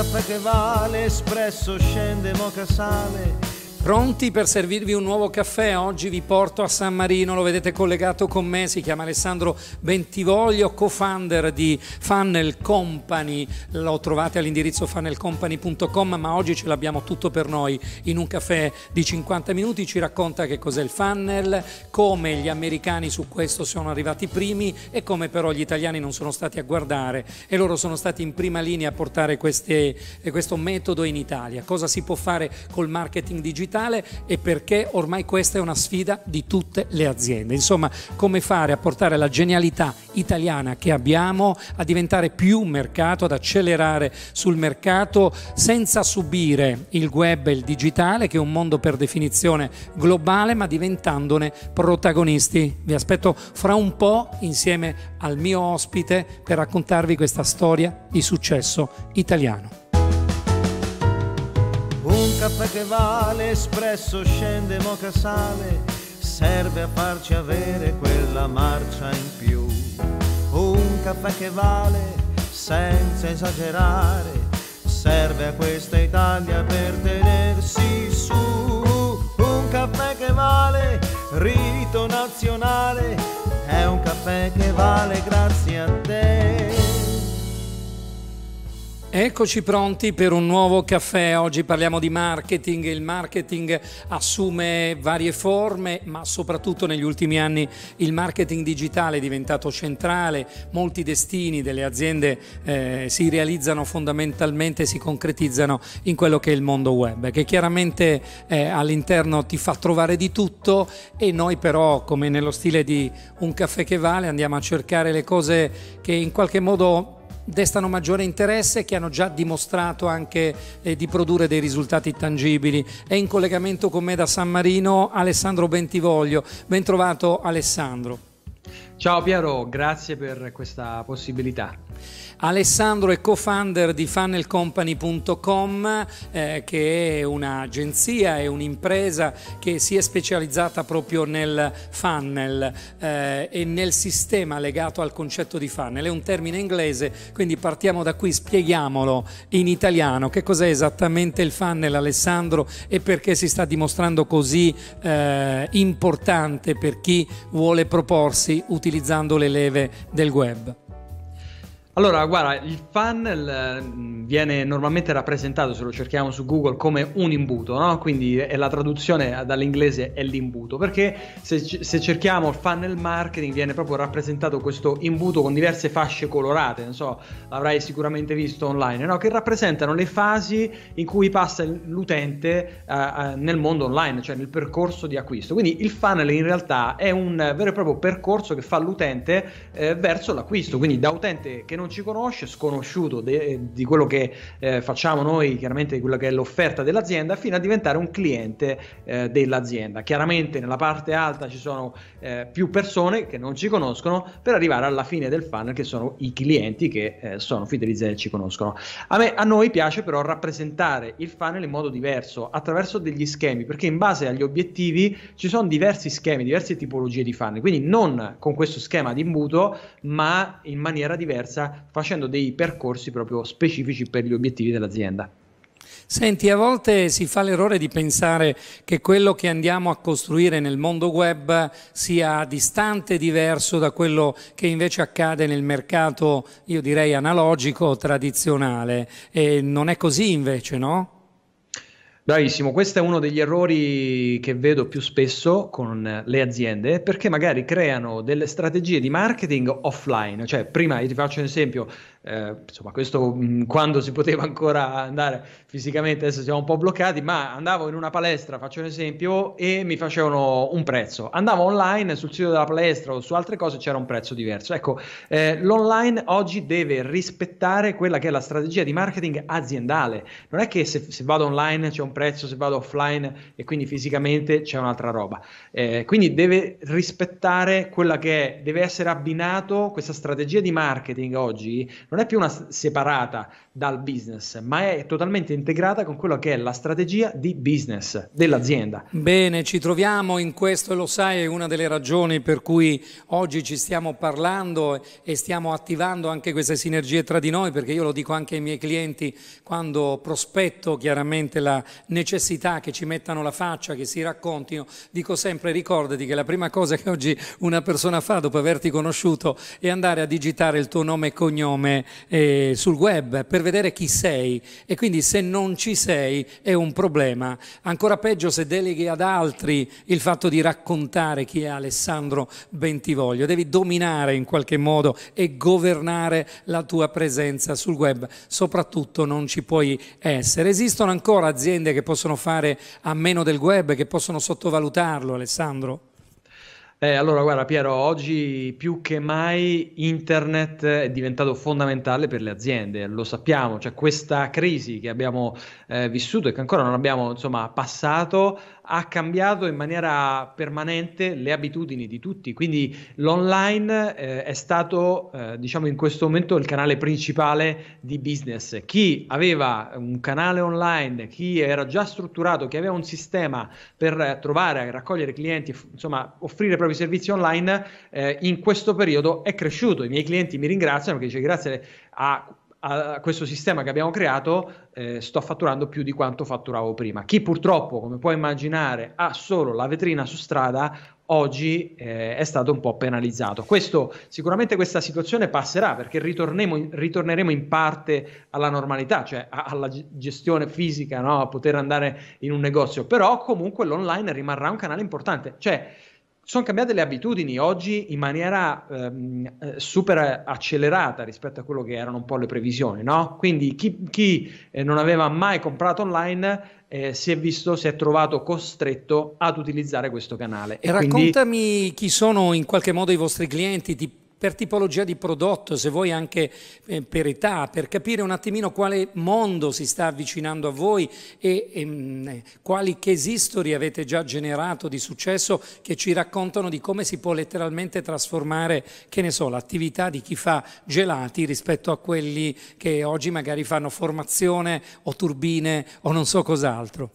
caffè che vale, espresso scende, moca sale Pronti per servirvi un nuovo caffè? Oggi vi porto a San Marino, lo vedete collegato con me, si chiama Alessandro Bentivoglio, co-founder di Funnel Company, lo trovate all'indirizzo funnelcompany.com, ma oggi ce l'abbiamo tutto per noi in un caffè di 50 minuti, ci racconta che cos'è il funnel, come gli americani su questo sono arrivati primi e come però gli italiani non sono stati a guardare e loro sono stati in prima linea a portare queste, questo metodo in Italia. Cosa si può fare col marketing digitale? digitale e perché ormai questa è una sfida di tutte le aziende. Insomma, come fare a portare la genialità italiana che abbiamo a diventare più mercato, ad accelerare sul mercato senza subire il web e il digitale, che è un mondo per definizione globale, ma diventandone protagonisti. Vi aspetto fra un po' insieme al mio ospite per raccontarvi questa storia di successo italiano caffè che vale, espresso scende moca sale, serve a farci avere quella marcia in più. Un caffè che vale, senza esagerare, serve a questa Italia per tenersi su. Un caffè che vale, rito nazionale, è un caffè che vale grazie a te. Eccoci pronti per un nuovo caffè. Oggi parliamo di marketing. Il marketing assume varie forme, ma soprattutto negli ultimi anni il marketing digitale è diventato centrale. Molti destini delle aziende eh, si realizzano fondamentalmente, si concretizzano in quello che è il mondo web, che chiaramente eh, all'interno ti fa trovare di tutto e noi però, come nello stile di un caffè che vale, andiamo a cercare le cose che in qualche modo destano maggiore interesse e che hanno già dimostrato anche eh, di produrre dei risultati tangibili. È in collegamento con me da San Marino Alessandro Bentivoglio. Bentrovato Alessandro. Ciao Piero, grazie per questa possibilità. Alessandro è co-founder di funnelcompany.com eh, che è un'agenzia, e un'impresa che si è specializzata proprio nel funnel eh, e nel sistema legato al concetto di funnel. È un termine inglese, quindi partiamo da qui, spieghiamolo in italiano. Che cos'è esattamente il funnel Alessandro e perché si sta dimostrando così eh, importante per chi vuole proporsi utilizzando le leve del web? Allora, guarda, il funnel mm, viene normalmente rappresentato, se lo cerchiamo su Google, come un imbuto, no? Quindi la traduzione dall'inglese è l'imbuto, perché se, se cerchiamo funnel marketing viene proprio rappresentato questo imbuto con diverse fasce colorate, non so, l'avrai sicuramente visto online, no? Che rappresentano le fasi in cui passa l'utente uh, nel mondo online, cioè nel percorso di acquisto. Quindi il funnel in realtà è un vero e proprio percorso che fa l'utente uh, verso l'acquisto, quindi da utente che non non ci conosce, sconosciuto de, eh, di quello che eh, facciamo noi, chiaramente di quella che è l'offerta dell'azienda, fino a diventare un cliente eh, dell'azienda. Chiaramente nella parte alta ci sono eh, più persone che non ci conoscono per arrivare alla fine del funnel che sono i clienti che eh, sono fidelizzati e ci conoscono. A, me, a noi piace però rappresentare il funnel in modo diverso attraverso degli schemi perché in base agli obiettivi ci sono diversi schemi, diverse tipologie di funnel, quindi non con questo schema di imbuto ma in maniera diversa facendo dei percorsi proprio specifici per gli obiettivi dell'azienda. Senti, a volte si fa l'errore di pensare che quello che andiamo a costruire nel mondo web sia distante, diverso da quello che invece accade nel mercato, io direi analogico, tradizionale. E non è così invece, no? Bravissimo, questo è uno degli errori che vedo più spesso con le aziende perché magari creano delle strategie di marketing offline, cioè prima io ti faccio un esempio, eh, insomma questo mh, mm, quando si poteva ancora andare fisicamente, adesso siamo un po' bloccati, ma andavo in una palestra, faccio un esempio, e mi facevano un prezzo. Andavo online sul sito della palestra o su altre cose c'era un prezzo diverso. Ecco, eh, l'online oggi deve rispettare quella che è la strategia di marketing aziendale. Non è che se, se vado online c'è un prezzo, se vado offline e quindi fisicamente c'è un'altra roba. Eh, quindi deve rispettare quella che è, deve essere abbinato questa strategia di marketing oggi. Non non è più una separata dal business, ma è totalmente integrata con quella che è la strategia di business dell'azienda. Bene, ci troviamo in questo e lo sai, è una delle ragioni per cui oggi ci stiamo parlando e stiamo attivando anche queste sinergie tra di noi, perché io lo dico anche ai miei clienti quando prospetto chiaramente la necessità che ci mettano la faccia, che si raccontino, dico sempre ricordati che la prima cosa che oggi una persona fa dopo averti conosciuto è andare a digitare il tuo nome e cognome eh, sul web per vedere chi sei e quindi se non ci sei è un problema. Ancora peggio se deleghi ad altri il fatto di raccontare chi è Alessandro Bentivoglio. Devi dominare in qualche modo e governare la tua presenza sul web. Soprattutto non ci puoi essere. Esistono ancora aziende che possono fare a meno del web, che possono sottovalutarlo, Alessandro? Eh, allora, guarda Piero, oggi più che mai internet è diventato fondamentale per le aziende, lo sappiamo, cioè questa crisi che abbiamo eh, vissuto e che ancora non abbiamo insomma, passato ha cambiato in maniera permanente le abitudini di tutti, quindi l'online eh, è stato eh, diciamo in questo momento il canale principale di business. Chi aveva un canale online, chi era già strutturato, chi aveva un sistema per trovare, raccogliere clienti, insomma offrire i propri servizi online, eh, in questo periodo è cresciuto. I miei clienti mi ringraziano perché dice grazie a a questo sistema che abbiamo creato eh, sto fatturando più di quanto fatturavo prima. Chi purtroppo, come puoi immaginare, ha solo la vetrina su strada, oggi eh, è stato un po' penalizzato. Questo, sicuramente questa situazione passerà perché ritorneremo in parte alla normalità, cioè a, alla gestione fisica, no? a poter andare in un negozio, però comunque l'online rimarrà un canale importante. Cioè, sono cambiate le abitudini oggi in maniera ehm, eh, super accelerata rispetto a quello che erano un po' le previsioni, no? Quindi chi, chi eh, non aveva mai comprato online eh, si è visto, si è trovato costretto ad utilizzare questo canale. E, e quindi... raccontami chi sono in qualche modo i vostri clienti, ti per tipologia di prodotto, se vuoi anche eh, per età, per capire un attimino quale mondo si sta avvicinando a voi e, e ehm, quali case history avete già generato di successo che ci raccontano di come si può letteralmente trasformare, che ne so, l'attività di chi fa gelati rispetto a quelli che oggi magari fanno formazione o turbine o non so cos'altro.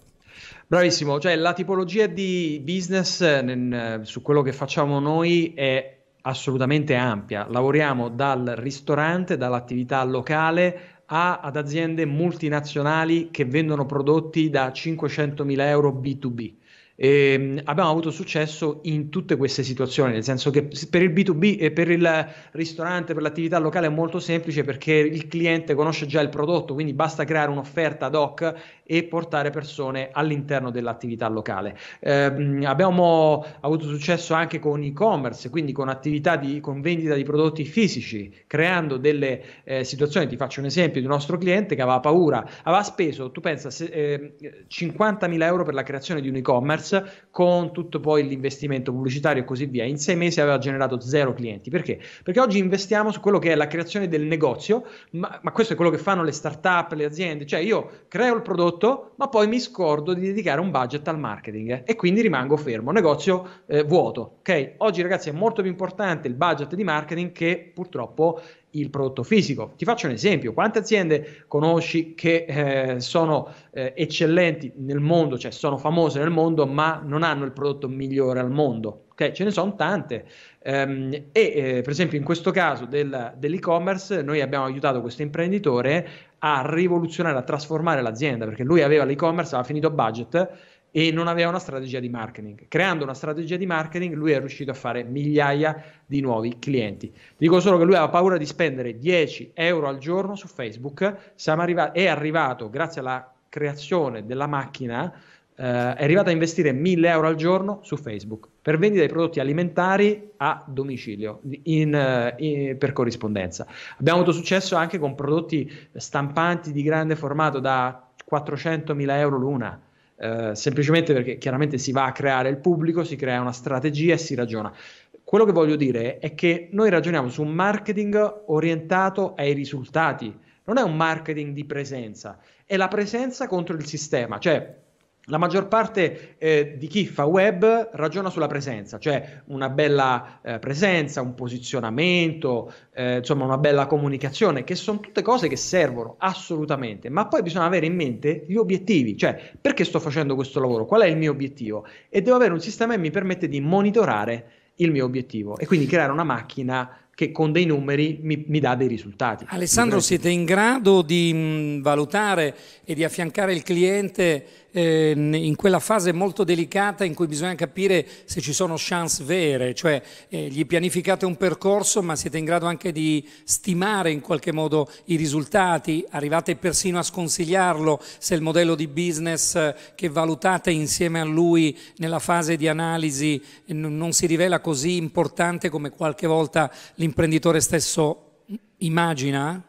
Bravissimo, cioè la tipologia di business eh, su quello che facciamo noi è assolutamente ampia. Lavoriamo dal ristorante, dall'attività locale a, ad aziende multinazionali che vendono prodotti da 500.000 euro B2B. E ehm, abbiamo avuto successo in tutte queste situazioni, nel senso che per il B2B e per il ristorante, per l'attività locale è molto semplice perché il cliente conosce già il prodotto, quindi basta creare un'offerta ad hoc e portare persone all'interno dell'attività locale. Eh, abbiamo avuto successo anche con e-commerce, quindi con attività di con vendita di prodotti fisici, creando delle eh, situazioni, ti faccio un esempio di un nostro cliente che aveva paura, aveva speso, tu pensa, se, eh, 50.000 euro per la creazione di un e-commerce e-commerce con tutto poi l'investimento pubblicitario e così via, in sei mesi aveva generato zero clienti. Perché? Perché oggi investiamo su quello che è la creazione del negozio, ma, ma questo è quello che fanno le start-up, le aziende, cioè io creo il prodotto, ma poi mi scordo di dedicare un budget al marketing eh, e quindi rimango fermo, negozio eh, vuoto. Ok? Oggi ragazzi è molto più importante il budget di marketing che purtroppo il prodotto fisico. Ti faccio un esempio, quante aziende conosci che eh, sono eh, eccellenti nel mondo, cioè sono famose nel mondo, ma non hanno il prodotto migliore al mondo? Ok, ce ne sono tante. Um, e eh, per esempio in questo caso del, dell'e-commerce noi abbiamo aiutato questo imprenditore a rivoluzionare, a trasformare l'azienda, perché lui aveva l'e-commerce, aveva finito budget, e non aveva una strategia di marketing. Creando una strategia di marketing lui è riuscito a fare migliaia di nuovi clienti. Dico solo che lui aveva paura di spendere 10 euro al giorno su Facebook, arrivati, è arrivato grazie alla creazione della macchina eh, è arrivato a investire 1000 euro al giorno su Facebook per vendita di prodotti alimentari a domicilio in, eh, in, per corrispondenza. Abbiamo avuto successo anche con prodotti stampanti di grande formato da 400.000 euro l'una, eh, semplicemente perché chiaramente si va a creare il pubblico, si crea una strategia e si ragiona. Quello che voglio dire è che noi ragioniamo su un marketing orientato ai risultati, non è un marketing di presenza, è la presenza contro il sistema, cioè la maggior parte eh, di chi fa web ragiona sulla presenza, cioè una bella eh, presenza, un posizionamento, eh, insomma una bella comunicazione, che sono tutte cose che servono assolutamente, ma poi bisogna avere in mente gli obiettivi, cioè perché sto facendo questo lavoro, qual è il mio obiettivo e devo avere un sistema che mi permette di monitorare il mio obiettivo e quindi creare una macchina che con dei numeri mi, mi dà dei risultati. Alessandro, siete in grado di mh, mm, valutare e di affiancare il cliente eh, in quella fase molto delicata in cui bisogna capire se ci sono chance vere, cioè eh, gli pianificate un percorso ma siete in grado anche di stimare in qualche modo i risultati, arrivate persino a sconsigliarlo se il modello di business eh, che valutate insieme a lui nella fase di analisi eh, non si rivela così importante come qualche volta l'imprenditore stesso immagina?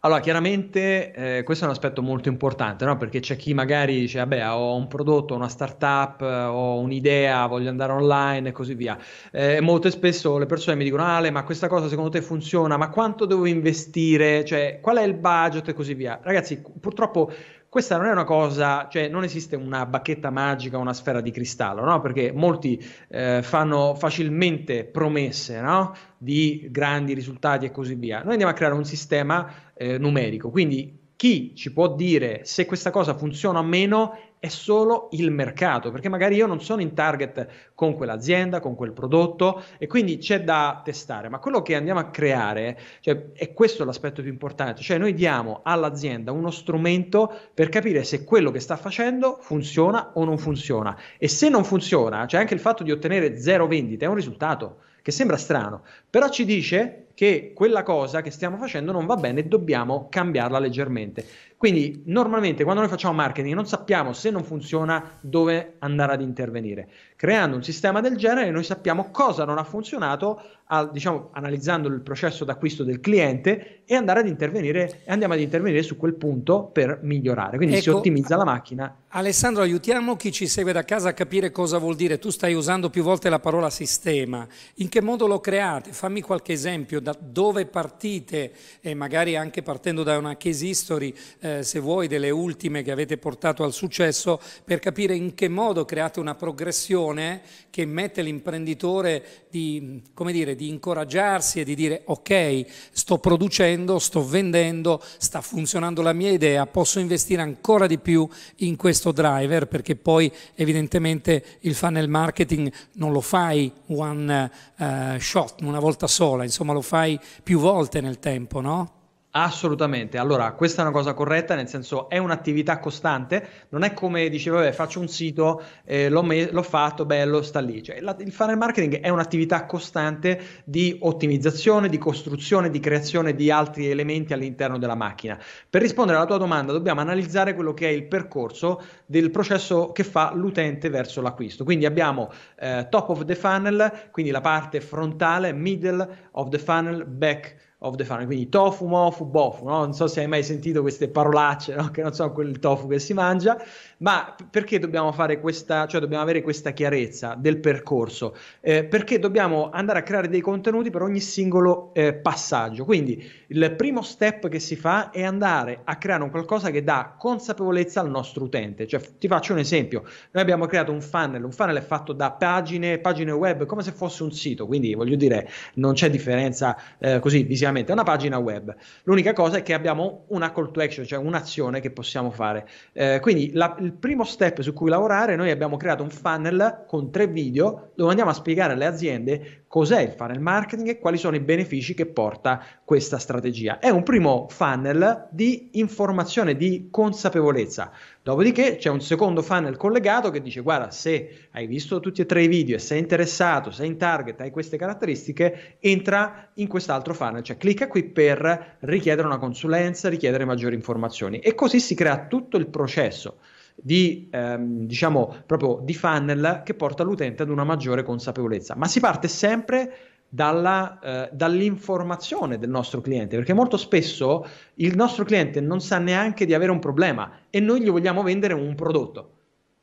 Allora, chiaramente eh, questo è un aspetto molto importante, no? perché c'è chi magari dice, vabbè, ho un prodotto, una startup, ho un'idea, voglio andare online e così via. Eh, molto spesso le persone mi dicono, ah, Ale, ma questa cosa secondo te funziona? Ma quanto devo investire? Cioè, qual è il budget e così via? Ragazzi, purtroppo questa non è una cosa, cioè non esiste una bacchetta magica, una sfera di cristallo, no? Perché molti eh, fanno facilmente promesse, no? Di grandi risultati e così via. Noi andiamo a creare un sistema eh, numerico, quindi chi ci può dire se questa cosa funziona o meno è solo il mercato, perché magari io non sono in target con quell'azienda, con quel prodotto e quindi c'è da testare, ma quello che andiamo a creare, cioè, è questo l'aspetto più importante, cioè noi diamo all'azienda uno strumento per capire se quello che sta facendo funziona o non funziona e se non funziona, cioè anche il fatto di ottenere zero vendite è un risultato che sembra strano, però ci dice che quella cosa che stiamo facendo non va bene e dobbiamo cambiarla leggermente. Quindi normalmente quando noi facciamo marketing non sappiamo se non funziona dove andare ad intervenire. Creando un sistema del genere noi sappiamo cosa non ha funzionato, al, diciamo, analizzando il processo d'acquisto del cliente e andare ad intervenire, andiamo ad intervenire su quel punto per migliorare. Quindi ecco, si ottimizza la macchina. Alessandro, aiutiamo chi ci segue da casa a capire cosa vuol dire. Tu stai usando più volte la parola sistema. In che modo lo create? Fammi qualche esempio da dove partite e magari anche partendo da una case history. Eh, eh, se vuoi, delle ultime che avete portato al successo per capire in che modo create una progressione che mette l'imprenditore di, dire, di incoraggiarsi e di dire ok, sto producendo, sto vendendo, sta funzionando la mia idea, posso investire ancora di più in questo driver perché poi evidentemente il funnel marketing non lo fai one uh, shot, una volta sola, insomma lo fai più volte nel tempo, no? Assolutamente, allora questa è una cosa corretta, nel senso è un'attività costante, non è come dicevo, faccio un sito, eh, l'ho, me- l'ho, fatto, bello, sta lì. Cioè, la- il funnel marketing è un'attività costante di ottimizzazione, di costruzione, di creazione di altri elementi all'interno della macchina. Per rispondere alla tua domanda dobbiamo analizzare quello che è il percorso del processo che fa l'utente verso l'acquisto. Quindi abbiamo eh, top of the funnel, quindi la parte frontale, middle of the funnel, back of the Family, quindi tofu, mofu, bofu, no? non so se hai mai sentito queste parolacce, no? che non sono quel tofu che si mangia, ma perché dobbiamo fare questa, cioè dobbiamo avere questa chiarezza del percorso? Eh, perché dobbiamo andare a creare dei contenuti per ogni singolo eh, passaggio. Quindi il primo step che si fa è andare a creare un qualcosa che dà consapevolezza al nostro utente. Cioè, ti faccio un esempio: noi abbiamo creato un funnel, un funnel è fatto da pagine, pagine web, come se fosse un sito, quindi voglio dire, non c'è differenza eh, così visivamente, è una pagina web. L'unica cosa è che abbiamo una call to action, cioè un'azione che possiamo fare. Eh, quindi la, il primo step su cui lavorare, noi abbiamo creato un funnel con tre video dove andiamo a spiegare alle aziende cos'è il funnel marketing e quali sono i benefici che porta questa strategia. È un primo funnel di informazione, di consapevolezza. Dopodiché c'è un secondo funnel collegato che dice guarda se hai visto tutti e tre i video e sei interessato, sei in target, hai queste caratteristiche, entra in quest'altro funnel, cioè clicca qui per richiedere una consulenza, richiedere maggiori informazioni e così si crea tutto il processo di, ehm, diciamo, proprio di funnel che porta l'utente ad una maggiore consapevolezza. Ma si parte sempre dalla, eh, dall'informazione del nostro cliente, perché molto spesso il nostro cliente non sa neanche di avere un problema e noi gli vogliamo vendere un prodotto,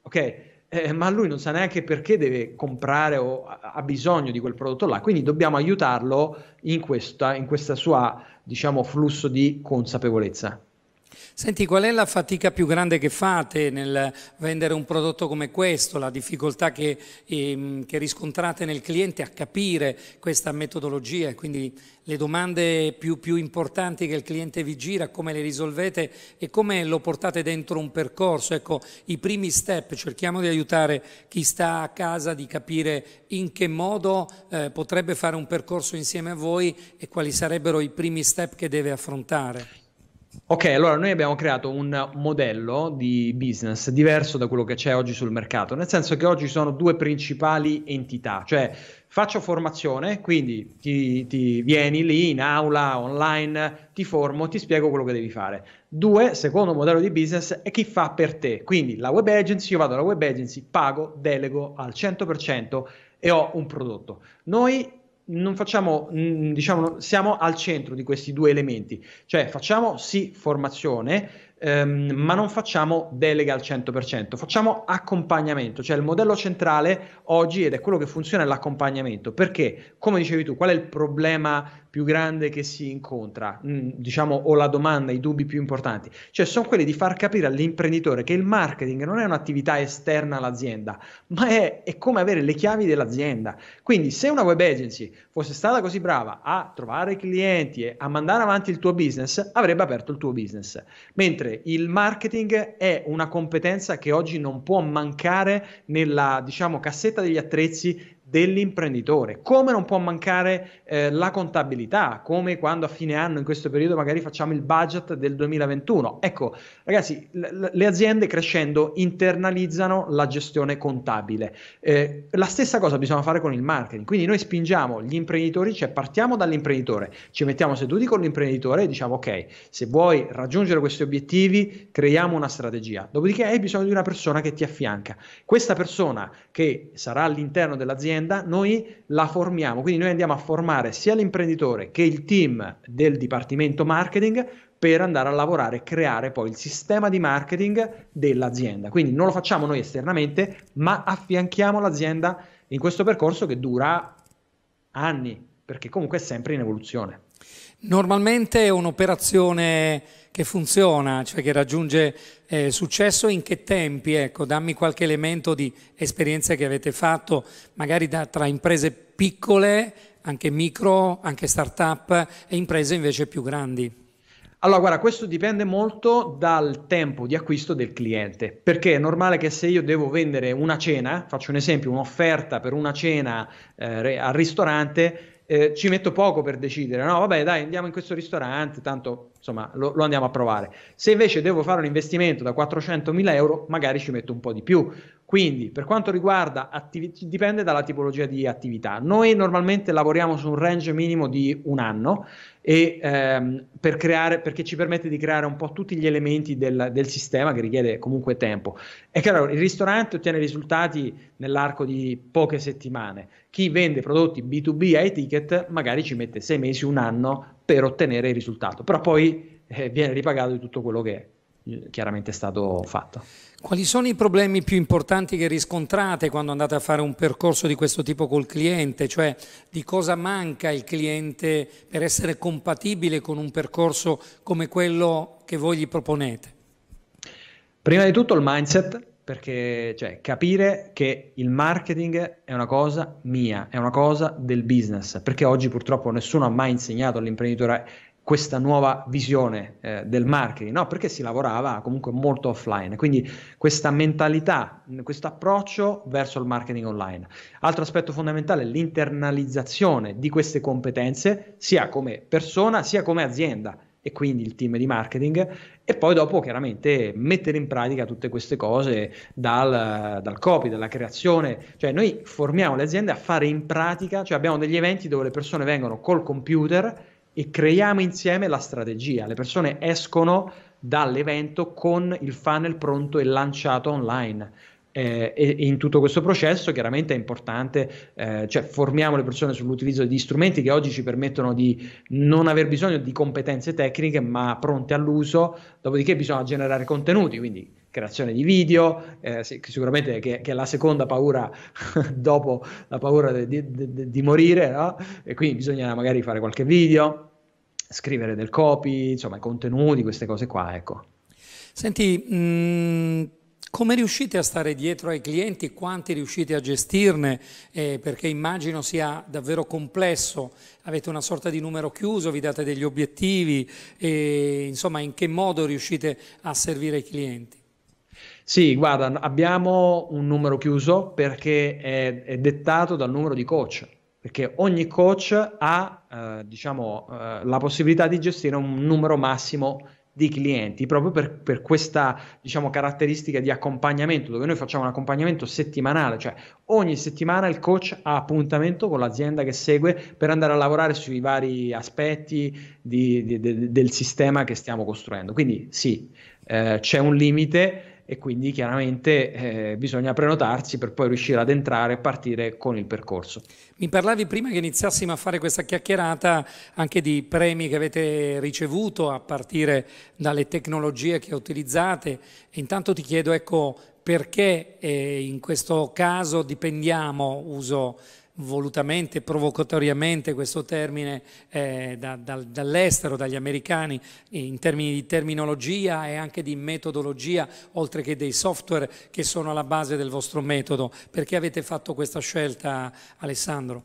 ok? Eh, ma lui non sa neanche perché deve comprare o ha bisogno di quel prodotto là, quindi dobbiamo aiutarlo in questo in sua, diciamo, flusso di consapevolezza. Senti, qual è la fatica più grande che fate nel vendere un prodotto come questo, la difficoltà che, ehm, che riscontrate nel cliente a capire questa metodologia e quindi le domande più, più importanti che il cliente vi gira, come le risolvete e come lo portate dentro un percorso? Ecco, i primi step, cerchiamo di aiutare chi sta a casa di capire in che modo eh, potrebbe fare un percorso insieme a voi e quali sarebbero i primi step che deve affrontare. Ok, allora noi abbiamo creato un modello di business diverso da quello che c'è oggi sul mercato, nel senso che oggi sono due principali entità, cioè faccio formazione, quindi ti, ti, vieni lì in aula, online, ti formo, ti spiego quello che devi fare. Due, secondo modello di business è chi fa per te, quindi la web agency, io vado alla web agency, pago, delego al 100% e ho un prodotto. Noi non facciamo, mm, diciamo, siamo al centro di questi due elementi, cioè facciamo sì formazione, ehm, ma non facciamo delega al 100%, facciamo accompagnamento, cioè il modello centrale oggi ed è quello che funziona è l'accompagnamento, perché come dicevi tu, qual è il problema più grande che si incontra, mm, diciamo, o la domanda, i dubbi più importanti, cioè sono quelli di far capire all'imprenditore che il marketing non è un'attività esterna all'azienda, ma è, è come avere le chiavi dell'azienda. Quindi se una web agency fosse stata così brava a trovare clienti e a mandare avanti il tuo business, avrebbe aperto il tuo business. Mentre il marketing è una competenza che oggi non può mancare nella, diciamo, cassetta degli attrezzi dell'imprenditore, come non può mancare eh, la contabilità, come quando a fine anno in questo periodo magari facciamo il budget del 2021. Ecco, ragazzi, l- le aziende crescendo internalizzano la gestione contabile. Eh, la stessa cosa bisogna fare con il marketing, quindi noi spingiamo gli imprenditori, cioè partiamo dall'imprenditore, ci mettiamo seduti con l'imprenditore e diciamo ok, se vuoi raggiungere questi obiettivi, creiamo una strategia. Dopodiché hai bisogno di una persona che ti affianca. Questa persona che sarà all'interno dell'azienda azienda, noi la formiamo, quindi noi andiamo a formare sia l'imprenditore che il team del dipartimento marketing per andare a lavorare e creare poi il sistema di marketing dell'azienda. Quindi non lo facciamo noi esternamente, ma affianchiamo l'azienda in questo percorso che dura anni, perché comunque è sempre in evoluzione. Normalmente è un'operazione che funziona, cioè che raggiunge eh, successo, in che tempi? Ecco, dammi qualche elemento di esperienza che avete fatto, magari da, tra imprese piccole, anche micro, anche start-up e imprese invece più grandi. Allora, guarda, questo dipende molto dal tempo di acquisto del cliente, perché è normale che se io devo vendere una cena, faccio un esempio, un'offerta per una cena eh, al ristorante, eh, ci metto poco per decidere, no vabbè dai andiamo in questo ristorante, tanto insomma lo, lo andiamo a provare. Se invece devo fare un investimento da 400.000 euro, magari ci metto un po' di più, quindi, per quanto riguarda attività, dipende dalla tipologia di attività. Noi normalmente lavoriamo su un range minimo di un anno e, ehm, per creare, perché ci permette di creare un po' tutti gli elementi del, del, sistema che richiede comunque tempo. È chiaro, il ristorante ottiene risultati nell'arco di poche settimane. Chi vende prodotti B2B ai ticket magari ci mette sei mesi, un anno per ottenere il risultato, però poi eh, viene ripagato di tutto quello che è eh, chiaramente è stato fatto. Quali sono i problemi più importanti che riscontrate quando andate a fare un percorso di questo tipo col cliente? Cioè di cosa manca il cliente per essere compatibile con un percorso come quello che voi gli proponete? Prima di tutto il mindset, perché cioè, capire che il marketing è una cosa mia, è una cosa del business, perché oggi purtroppo nessuno ha mai insegnato all'imprenditore questa nuova visione eh, del marketing, no? perché si lavorava comunque molto offline, quindi questa mentalità, questo approccio verso il marketing online. Altro aspetto fondamentale è l'internalizzazione di queste competenze, sia come persona sia come azienda e quindi il team di marketing e poi dopo chiaramente mettere in pratica tutte queste cose dal, dal copy, dalla creazione, cioè noi formiamo le aziende a fare in pratica, cioè abbiamo degli eventi dove le persone vengono col computer e creiamo insieme la strategia. Le persone escono dall'evento con il funnel pronto e lanciato online. Eh, e, e, in tutto questo processo chiaramente è importante, eh, cioè formiamo le persone sull'utilizzo di strumenti che oggi ci permettono di non aver bisogno di competenze tecniche ma pronte all'uso, dopodiché bisogna generare contenuti, quindi creazione di video, eh, sicuramente che, che, è la seconda paura dopo la paura di, di, di morire, no? e quindi bisogna magari fare qualche video, scrivere del copy, insomma, i contenuti, queste cose qua, ecco. Senti, mh, mm, come riuscite a stare dietro ai clienti? Quanti riuscite a gestirne? Eh, perché immagino sia davvero complesso. Avete una sorta di numero chiuso, vi date degli obiettivi, e, insomma, in che modo riuscite a servire i clienti? Sì, guarda, abbiamo un numero chiuso perché è, è dettato dal numero di coach perché ogni coach ha eh, diciamo, eh, la possibilità di gestire un numero massimo di clienti proprio per, per questa diciamo, caratteristica di accompagnamento dove noi facciamo un accompagnamento settimanale cioè ogni settimana il coach ha appuntamento con l'azienda che segue per andare a lavorare sui vari aspetti di, di, de, del sistema che stiamo costruendo quindi sì eh, c'è un limite e quindi chiaramente eh, bisogna prenotarsi per poi riuscire ad entrare e partire con il percorso. Mi parlavi prima che iniziassimo a fare questa chiacchierata anche di premi che avete ricevuto a partire dalle tecnologie che utilizzate intanto ti chiedo ecco perché eh, in questo caso dipendiamo, uso volutamente, provocatoriamente questo termine eh, da, da, dall'estero, dagli americani, in termini di terminologia e anche di metodologia, oltre che dei software che sono alla base del vostro metodo. Perché avete fatto questa scelta, Alessandro?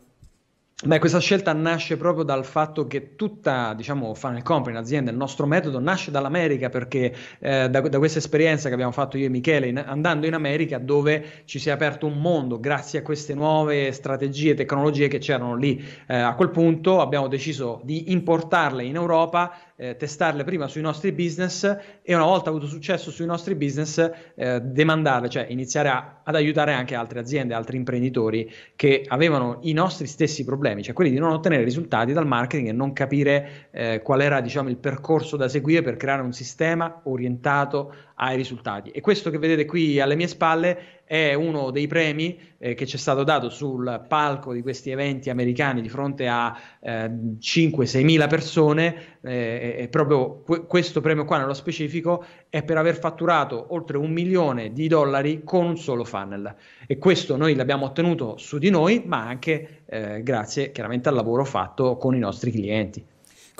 Beh, questa scelta nasce proprio dal fatto che tutta, diciamo, Funnel Company, l'azienda, il nostro metodo nasce dall'America perché eh, da, da, questa esperienza che abbiamo fatto io e Michele in, andando in America dove ci si è aperto un mondo grazie a queste nuove strategie, e tecnologie che c'erano lì. Eh, a quel punto abbiamo deciso di importarle in Europa eh, testarle prima sui nostri business e una volta avuto successo sui nostri business eh, demandarle, cioè iniziare a, ad aiutare anche altre aziende, altri imprenditori che avevano i nostri stessi problemi, cioè quelli di non ottenere risultati dal marketing e non capire eh, qual era diciamo, il percorso da seguire per creare un sistema orientato ai risultati. E questo che vedete qui alle mie spalle è uno dei premi eh, che ci è stato dato sul palco di questi eventi americani di fronte a eh, 5-6 mila persone. Eh, e proprio que- questo premio qua nello specifico è per aver fatturato oltre un milione di dollari con un solo funnel. E questo noi l'abbiamo ottenuto su di noi, ma anche eh, grazie chiaramente al lavoro fatto con i nostri clienti.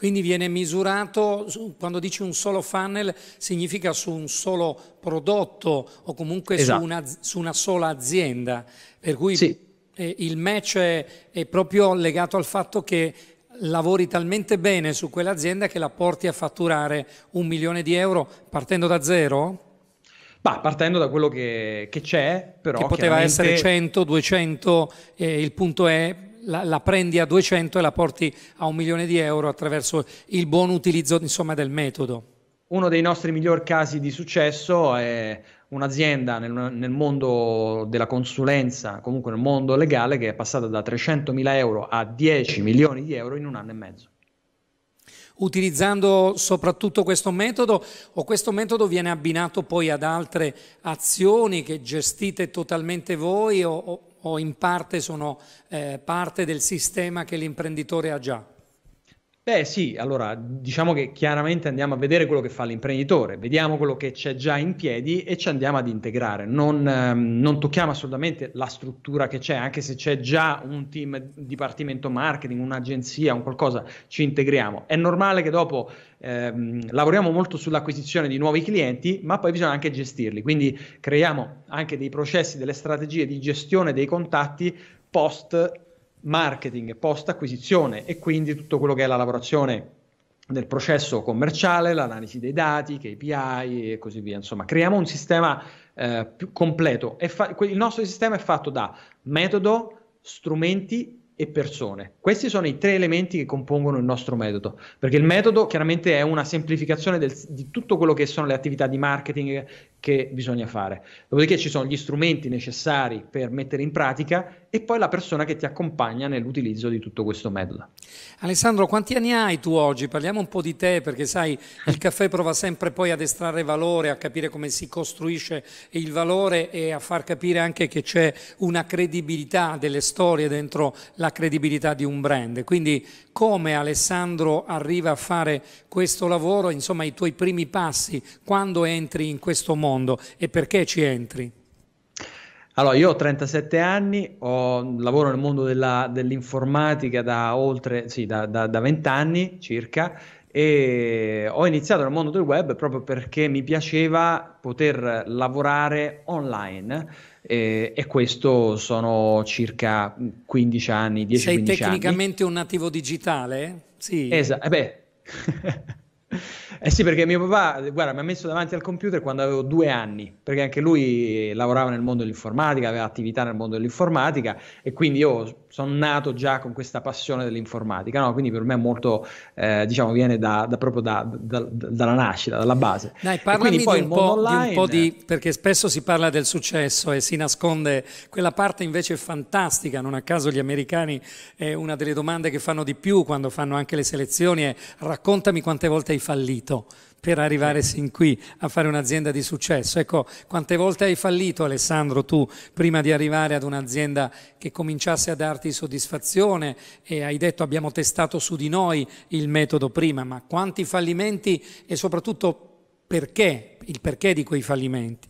Quindi viene misurato, quando dici un solo funnel, significa su un solo prodotto o comunque esatto. su, una, su, una, sola azienda. Per cui sì. eh, il match è, è proprio legato al fatto che lavori talmente bene su quell'azienda che la porti a fatturare un milione di euro partendo da zero? Bah, partendo da quello che, che c'è, però. Che poteva essere 100, 200, eh, il punto è la, la, prendi a 200 e la porti a un milione di euro attraverso il buon utilizzo insomma, del metodo. Uno dei nostri miglior casi di successo è un'azienda nel, nel, mondo della consulenza, comunque nel mondo legale, che è passata da 300 mila euro a 10 milioni di euro in un anno e mezzo. Utilizzando soprattutto questo metodo o questo metodo viene abbinato poi ad altre azioni che gestite totalmente voi o o in parte sono eh, parte del sistema che l'imprenditore ha già. Beh sì, allora diciamo che chiaramente andiamo a vedere quello che fa l'imprenditore, vediamo quello che c'è già in piedi e ci andiamo ad integrare, non, ehm, non, tocchiamo assolutamente la struttura che c'è, anche se c'è già un team dipartimento marketing, un'agenzia, un qualcosa, ci integriamo. È normale che dopo ehm, lavoriamo molto sull'acquisizione di nuovi clienti, ma poi bisogna anche gestirli, quindi creiamo anche dei processi, delle strategie di gestione dei contatti post marketing post acquisizione e quindi tutto quello che è la lavorazione del processo commerciale, l'analisi dei dati, KPI e così via. Insomma, creiamo un sistema eh, più completo. Fa- il nostro sistema è fatto da metodo, strumenti e persone. Questi sono i tre elementi che compongono il nostro metodo, perché il metodo chiaramente è una semplificazione del, di tutto quello che sono le attività di marketing che bisogna fare. Dopodiché ci sono gli strumenti necessari per mettere in pratica e poi la persona che ti accompagna nell'utilizzo di tutto questo metodo. Alessandro, quanti anni hai tu oggi? Parliamo un po' di te perché sai, il caffè prova sempre poi ad estrarre valore, a capire come si costruisce il valore e a far capire anche che c'è una credibilità delle storie dentro la credibilità di un brand. Quindi come Alessandro arriva a fare questo lavoro, insomma i tuoi primi passi, quando entri in questo mondo e perché ci entri? Allora, io ho 37 anni, ho, lavoro nel mondo della, dell'informatica da oltre, sì, da, da, da 20 anni circa e ho iniziato nel mondo del web proprio perché mi piaceva poter lavorare online eh, e, questo sono circa 15 anni, 10-15 anni. Sei tecnicamente un nativo digitale? Sì. Esatto, beh... Eh sì, perché mio papà, guarda, mi ha messo davanti al computer quando avevo due anni, perché anche lui lavorava nel mondo dell'informatica, aveva attività nel mondo dell'informatica e quindi io sono nato già con questa passione dell'informatica, no? quindi per me è molto, eh, diciamo, viene da, da proprio da, da, dalla nascita, dalla base. Dai, parlami poi di, un online... di un po' di, perché spesso si parla del successo e si nasconde quella parte invece fantastica, non a caso gli americani è una delle domande che fanno di più quando fanno anche le selezioni è raccontami quante volte hai fallito fallito per arrivare sin qui a fare un'azienda di successo. Ecco, quante volte hai fallito Alessandro tu prima di arrivare ad un'azienda che cominciasse a darti soddisfazione e hai detto abbiamo testato su di noi il metodo prima, ma quanti fallimenti e soprattutto perché, il perché di quei fallimenti?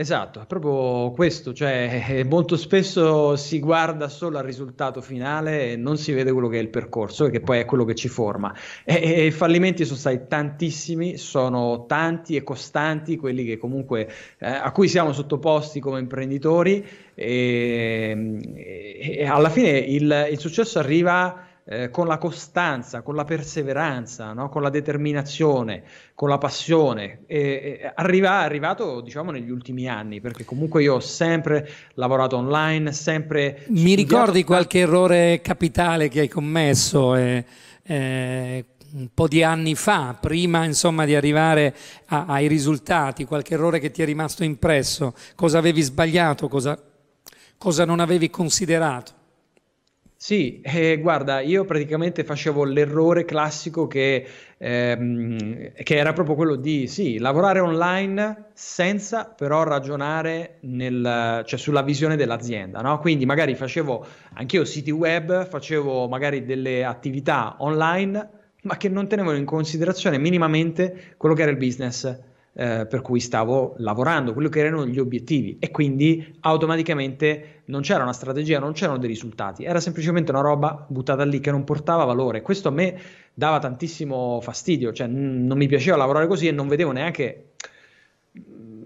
Esatto, è proprio questo, cioè eh, eh, molto spesso si guarda solo al risultato finale e non si vede quello che è il percorso che poi è quello che ci forma. E, i fallimenti sono stati tantissimi, sono tanti e costanti quelli che comunque eh, a cui siamo sottoposti come imprenditori ehm, e, e alla fine il, il successo arriva eh, con la costanza, con la perseveranza, no? con la determinazione, con la passione. E, arriva, arrivato diciamo negli ultimi anni, perché comunque io ho sempre lavorato online, sempre... Mi ricordi qualche errore capitale che hai commesso? Eh, eh, un po' di anni fa, prima insomma, di arrivare a, ai risultati, qualche errore che ti è rimasto impresso, cosa avevi sbagliato, cosa, cosa non avevi considerato? Sì, eh, guarda, io praticamente facevo l'errore classico che, ehm, che, era proprio quello di, sì, lavorare online senza però ragionare nel, cioè, sulla visione dell'azienda, no? Quindi magari facevo, anch'io siti web, facevo magari delle attività online, ma che non tenevano in considerazione minimamente quello che era il business eh, per cui stavo lavorando, quelli che erano gli obiettivi e quindi automaticamente non c'era una strategia, non c'erano dei risultati, era semplicemente una roba buttata lì che non portava valore. Questo a me dava tantissimo fastidio, cioè n- non mi piaceva lavorare così e non vedevo neanche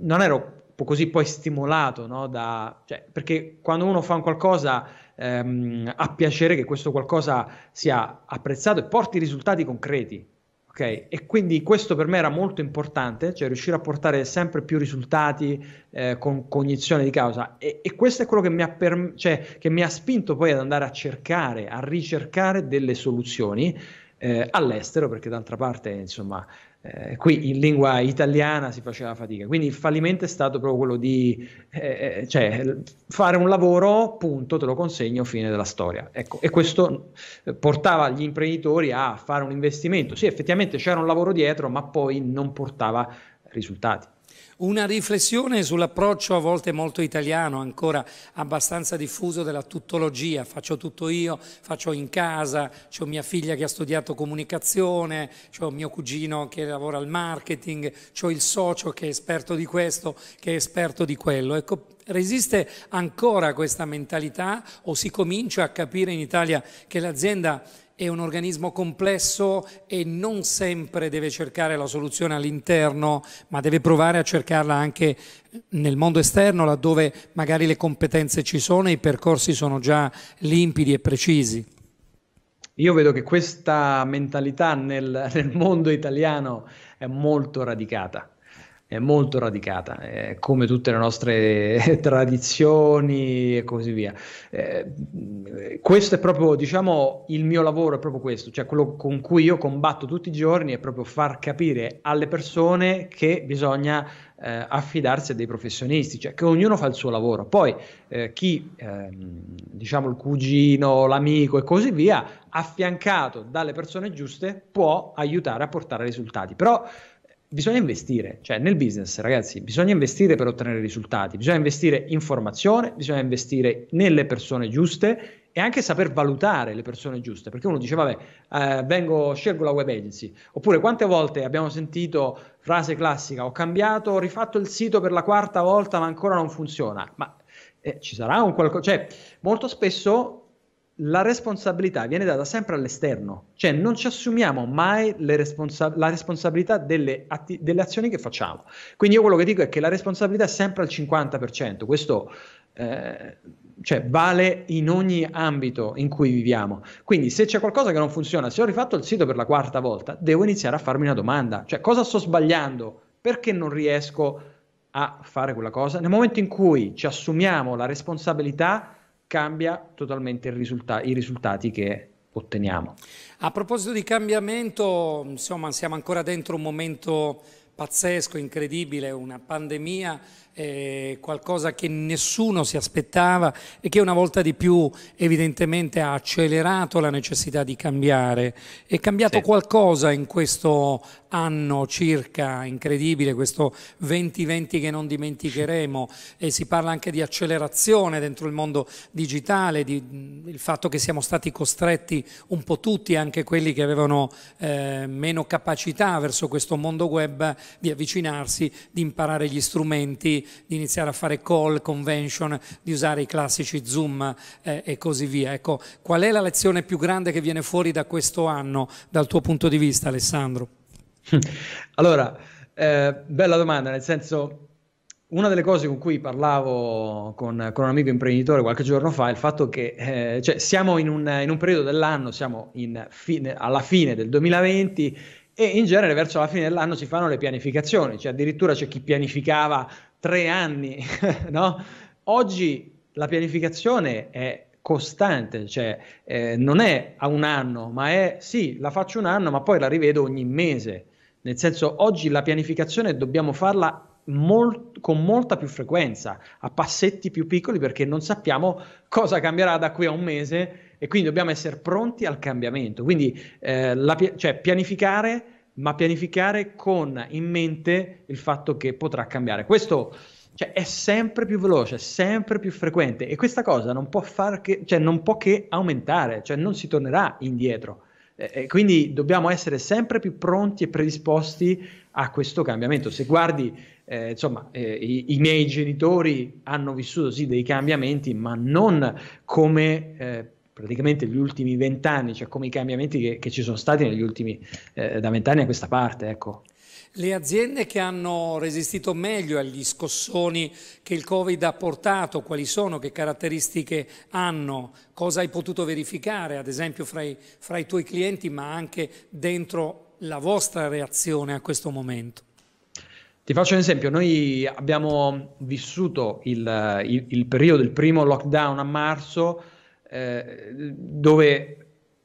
non ero così poi stimolato no? da, cioè, perché quando uno fa un qualcosa ehm, ha piacere che questo qualcosa sia apprezzato e porti risultati concreti Ok, E quindi questo per me era molto importante, cioè riuscire a portare sempre più risultati eh, con cognizione di causa. E, e questo è quello che mi, per, cioè, che mi, ha spinto poi ad andare a cercare, a ricercare delle soluzioni eh, all'estero, perché d'altra parte, insomma, eh, qui in lingua italiana si faceva fatica. Quindi il fallimento è stato proprio quello di eh, eh cioè, fare un lavoro, punto, te lo consegno, fine della storia. Ecco, e questo eh, portava gli imprenditori a fare un investimento. Sì, effettivamente c'era un lavoro dietro, ma poi non portava risultati. Una riflessione sull'approccio a volte molto italiano, ancora abbastanza diffuso, della tuttologia, faccio tutto io, faccio in casa, ho mia figlia che ha studiato comunicazione, ho mio cugino che lavora al marketing, ho il socio che è esperto di questo, che è esperto di quello. Ecco, resiste ancora questa mentalità o si comincia a capire in Italia che l'azienda è un organismo complesso e non sempre deve cercare la soluzione all'interno, ma deve provare a cercarla anche nel mondo esterno, laddove magari le competenze ci sono e i percorsi sono già limpidi e precisi. Io vedo che questa mentalità nel, nel mondo italiano è molto radicata molto radicata, eh, come tutte le nostre tradizioni e così via. Eh, questo è proprio, diciamo, il mio lavoro è proprio questo, cioè quello con cui io combatto tutti i giorni è proprio far capire alle persone che bisogna eh, affidarsi a dei professionisti, cioè che ognuno fa il suo lavoro. Poi eh, chi, ehm, diciamo, il cugino, l'amico e così via, affiancato dalle persone giuste, può aiutare a portare risultati. Però bisogna investire, cioè nel business ragazzi bisogna investire per ottenere risultati, bisogna investire in formazione, bisogna investire nelle persone giuste e anche saper valutare le persone giuste, perché uno dice vabbè eh, vengo, scelgo la web agency, oppure quante volte abbiamo sentito frase classica ho cambiato, ho rifatto il sito per la quarta volta ma ancora non funziona, ma eh, ci sarà un qualcosa, cioè molto spesso la responsabilità viene data sempre all'esterno, cioè non ci assumiamo mai responsa- la responsabilità delle, atti- delle, azioni che facciamo. Quindi io quello che dico è che la responsabilità è sempre al 50%, questo eh, cioè, vale in ogni ambito in cui viviamo. Quindi se c'è qualcosa che non funziona, se ho rifatto il sito per la quarta volta, devo iniziare a farmi una domanda, cioè cosa sto sbagliando? Perché non riesco a fare quella cosa? Nel momento in cui ci assumiamo la responsabilità, cambia totalmente risulta- i risultati che otteniamo. A proposito di cambiamento, insomma, siamo ancora dentro un momento pazzesco, incredibile, una pandemia eh, qualcosa che nessuno si aspettava e che una volta di più evidentemente ha accelerato la necessità di cambiare. È cambiato sì. qualcosa in questo anno circa incredibile, questo 2020 che non dimenticheremo e si parla anche di accelerazione dentro il mondo digitale, di, il fatto che siamo stati costretti un po' tutti, anche quelli che avevano eh, meno capacità verso questo mondo web, di avvicinarsi, di imparare gli strumenti di, iniziare a fare call, convention, di usare i classici Zoom eh, e così via. Ecco, qual è la lezione più grande che viene fuori da questo anno, dal tuo punto di vista, Alessandro? Allora, eh, bella domanda, nel senso una delle cose con cui parlavo con, con, un amico imprenditore qualche giorno fa è il fatto che eh, cioè siamo in un, in un, periodo dell'anno, siamo fine, alla fine del 2020 e in genere verso la fine dell'anno si fanno le pianificazioni, cioè addirittura c'è chi pianificava tre anni, no? Oggi la pianificazione è costante, cioè eh, non è a un anno, ma è sì, la faccio un anno, ma poi la rivedo ogni mese. Nel senso, oggi la pianificazione dobbiamo farla molt, con molta più frequenza, a passetti più piccoli, perché non sappiamo cosa cambierà da qui a un mese e quindi dobbiamo essere pronti al cambiamento. Quindi, eh, la, cioè, pianificare ma pianificare con in mente il fatto che potrà cambiare. Questo cioè, è sempre più veloce, sempre più frequente e questa cosa non può, far che, cioè, non può che aumentare, cioè non si tornerà indietro. E quindi dobbiamo essere sempre più pronti e predisposti a questo cambiamento. Se guardi, eh, insomma, eh, i, i, miei genitori hanno vissuto sì dei cambiamenti, ma non come eh, praticamente gli ultimi vent'anni, cioè come i cambiamenti che, che, ci sono stati negli ultimi eh, da vent'anni a questa parte. Ecco. Le aziende che hanno resistito meglio agli scossoni che il Covid ha portato, quali sono, che caratteristiche hanno, cosa hai potuto verificare, ad esempio fra i, fra i tuoi clienti, ma anche dentro la vostra reazione a questo momento? Ti faccio un esempio, noi abbiamo vissuto il, il, il periodo del primo lockdown a marzo eh, dove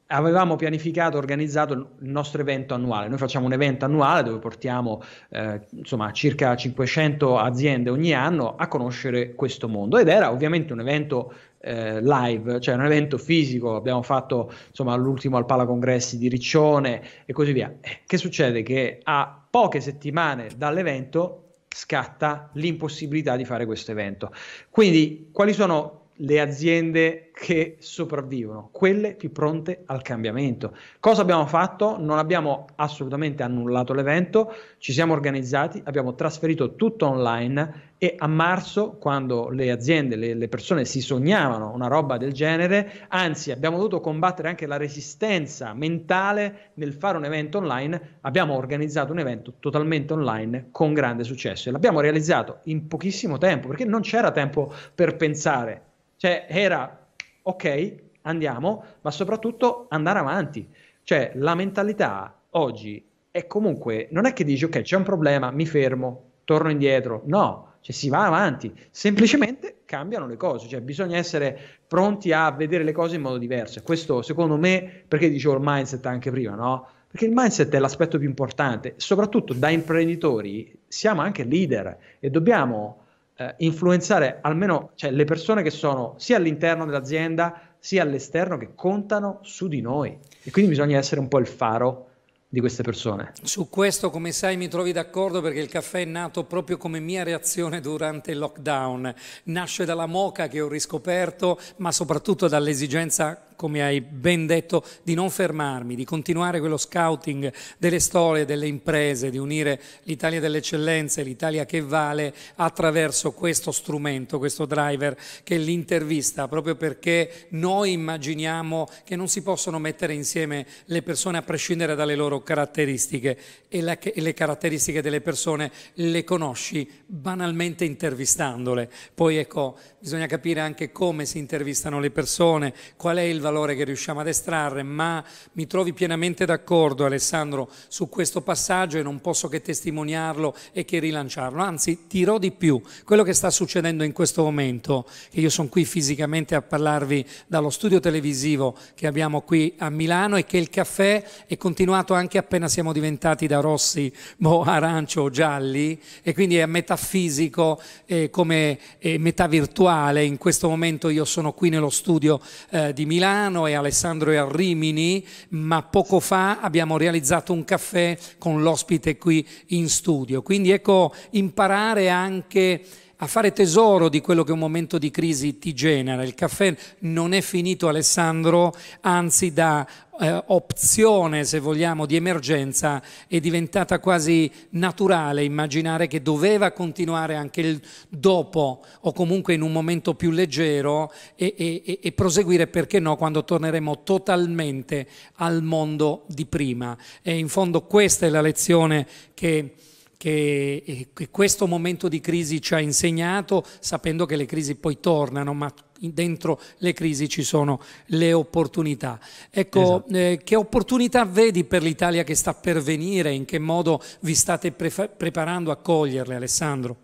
avevamo pianificato, organizzato il nostro evento annuale. Noi facciamo un evento annuale dove portiamo eh, insomma, circa 500 aziende ogni anno a conoscere questo mondo ed era ovviamente un evento eh, live, cioè un evento fisico, abbiamo fatto insomma l'ultimo al Pala Congressi di Riccione e così via. Eh, che succede? Che a poche settimane dall'evento scatta l'impossibilità di fare questo evento. Quindi quali sono le aziende che sopravvivono, quelle più pronte al cambiamento. Cosa abbiamo fatto? Non abbiamo assolutamente annullato l'evento, ci siamo organizzati, abbiamo trasferito tutto online e a marzo, quando le aziende, le, le persone si sognavano una roba del genere, anzi abbiamo dovuto combattere anche la resistenza mentale nel fare un evento online, abbiamo organizzato un evento totalmente online con grande successo e l'abbiamo realizzato in pochissimo tempo perché non c'era tempo per pensare cioè era ok, andiamo, ma soprattutto andare avanti. Cioè la mentalità oggi è comunque, non è che dici ok c'è un problema, mi fermo, torno indietro, no, cioè si va avanti, semplicemente cambiano le cose, cioè bisogna essere pronti a vedere le cose in modo diverso. Questo secondo me, perché dicevo il mindset anche prima, no? Perché il mindset è l'aspetto più importante, soprattutto da imprenditori siamo anche leader e dobbiamo eh, influenzare almeno cioè, le persone che sono sia all'interno dell'azienda sia all'esterno che contano su di noi. E quindi bisogna essere un po' il faro di queste persone. Su questo, come sai, mi trovi d'accordo perché il caffè è nato proprio come mia reazione durante il lockdown. Nasce dalla moca che ho riscoperto, ma soprattutto dall'esigenza come hai ben detto, di non fermarmi, di continuare quello scouting delle storie, delle imprese, di unire l'Italia delle eccellenze, l'Italia che vale attraverso questo strumento, questo driver che è l'intervista, proprio perché noi immaginiamo che non si possono mettere insieme le persone a prescindere dalle loro caratteristiche e, e le caratteristiche delle persone le conosci banalmente intervistandole. Poi ecco, bisogna capire anche come si intervistano le persone, qual è il valore valore che riusciamo ad estrarre, ma mi trovi pienamente d'accordo Alessandro su questo passaggio e non posso che testimoniarlo e che rilanciarlo. Anzi, dirò di più, quello che sta succedendo in questo momento, che io sono qui fisicamente a parlarvi dallo studio televisivo che abbiamo qui a Milano e che il caffè è continuato anche appena siamo diventati da rossi, boh, arancio, o gialli e quindi è metafisico eh, come eh, metà virtuale. In questo momento io sono qui nello studio eh, di Milano Milano e Alessandro è a Rimini, ma poco fa abbiamo realizzato un caffè con l'ospite qui in studio. Quindi ecco, imparare anche a fare tesoro di quello che un momento di crisi ti genera. Il caffè non è finito Alessandro, anzi da eh, opzione, se vogliamo, di emergenza è diventata quasi naturale immaginare che doveva continuare anche il dopo o comunque in un momento più leggero e, e, e proseguire, perché no, quando torneremo totalmente al mondo di prima. E in fondo questa è la lezione che che, eh, che questo momento di crisi ci ha insegnato, sapendo che le crisi poi tornano, ma dentro le crisi ci sono le opportunità. Ecco, esatto. eh, che opportunità vedi per l'Italia che sta per venire? In che modo vi state pre preparando a coglierle, Alessandro?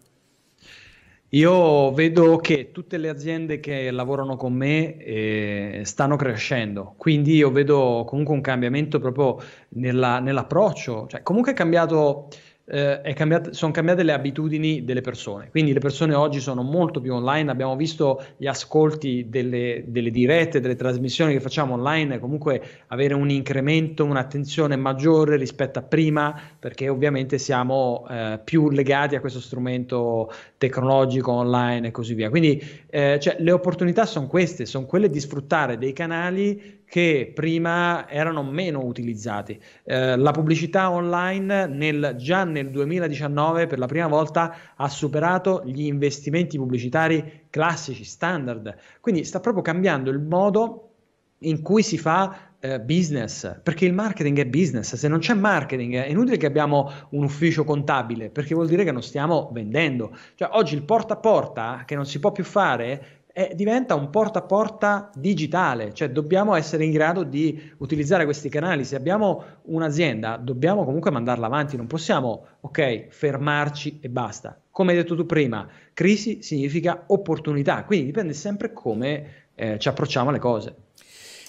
Io vedo che tutte le aziende che lavorano con me eh, stanno crescendo, quindi io vedo comunque un cambiamento proprio nell'approccio, cioè comunque è cambiato eh, Cambiata, sono cambiate le abitudini delle persone, quindi le persone oggi sono molto più online, abbiamo visto gli ascolti delle, delle dirette, delle trasmissioni che facciamo online, comunque avere un incremento, un'attenzione maggiore rispetto a prima, perché ovviamente siamo eh, più legati a questo strumento tecnologico online e così via. Quindi eh, cioè, le opportunità sono queste, sono quelle di sfruttare dei canali che prima erano meno utilizzati. Eh, la pubblicità online nel, già nel 2019 per la prima volta ha superato gli investimenti pubblicitari classici, standard. Quindi sta proprio cambiando il modo in cui si fa eh, business, perché il marketing è business, se non c'è marketing è inutile che abbiamo un ufficio contabile, perché vuol dire che non stiamo vendendo. Cioè oggi il porta a porta che non si può più fare eh, diventa un porta a porta digitale, cioè dobbiamo essere in grado di utilizzare questi canali. Se abbiamo un'azienda, dobbiamo comunque mandarla avanti, non possiamo, ok, fermarci e basta. Come hai detto tu prima, crisi significa opportunità, quindi dipende sempre come eh, ci approcciamo alle cose.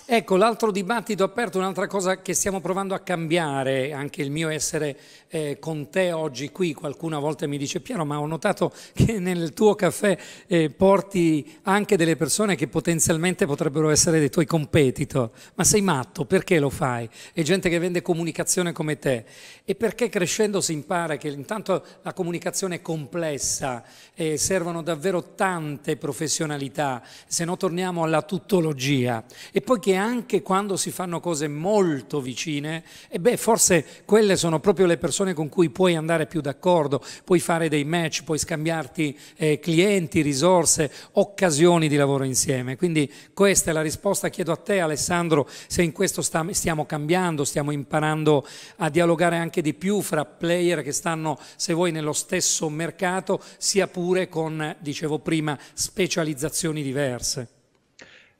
Ecco, l'altro dibattito aperto, un'altra cosa che stiamo provando a cambiare, anche il mio essere eh, con te oggi qui, qualcuno a volte mi dice Piero, ma ho notato che nel tuo caffè eh, porti anche delle persone che potenzialmente potrebbero essere dei tuoi competitor, ma sei matto, perché lo fai? È gente che vende comunicazione come te e perché crescendo si impara che intanto la comunicazione è complessa, eh, servono davvero tante professionalità, se no torniamo alla tuttologia e poi chi anche quando si fanno cose molto vicine, e beh, forse quelle sono proprio le persone con cui puoi andare più d'accordo, puoi fare dei match, puoi scambiarti eh, clienti, risorse, occasioni di lavoro insieme. Quindi questa è la risposta. Chiedo a te Alessandro se in questo stiamo cambiando, stiamo imparando a dialogare anche di più fra player che stanno, se vuoi, nello stesso mercato, sia pure con, dicevo prima, specializzazioni diverse.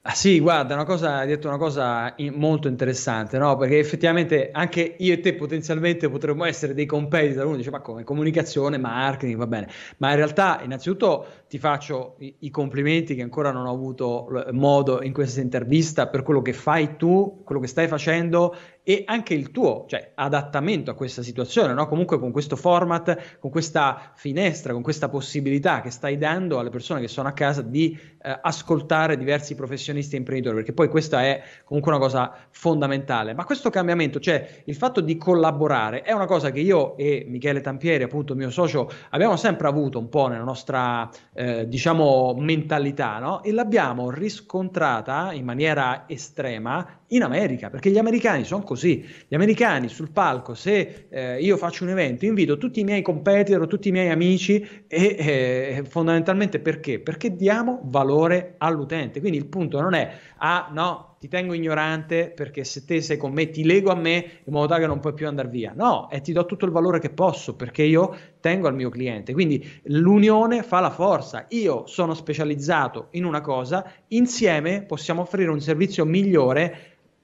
Ah, sì, guarda, una cosa, hai detto una cosa in, molto interessante, no? Perché effettivamente anche io e te potenzialmente potremmo essere dei competitor, uno dice ma come comunicazione, marketing, va bene, ma in realtà innanzitutto ti faccio i, i complimenti che ancora non ho avuto modo in questa intervista per quello che fai tu, quello che stai facendo e anche il tuo cioè, adattamento a questa situazione, no? comunque con questo format, con questa finestra, con questa possibilità che stai dando alle persone che sono a casa di eh, ascoltare diversi professionisti e imprenditori, perché poi questa è comunque una cosa fondamentale. Ma questo cambiamento, cioè il fatto di collaborare, è una cosa che io e Michele Tampieri, appunto mio socio, abbiamo sempre avuto un po' nella nostra, eh, diciamo, mentalità, no? e l'abbiamo riscontrata in maniera estrema in America, perché gli americani sono così così. Gli americani sul palco, se eh, io faccio un evento, invito tutti i miei competitor, tutti i miei amici e eh, fondamentalmente perché? Perché diamo valore all'utente. Quindi il punto non è, ah no, ti tengo ignorante perché se te sei con me ti lego a me in modo tale che non puoi più andare via. No, e ti do tutto il valore che posso perché io tengo al mio cliente. Quindi l'unione fa la forza. Io sono specializzato in una cosa, insieme possiamo offrire un servizio migliore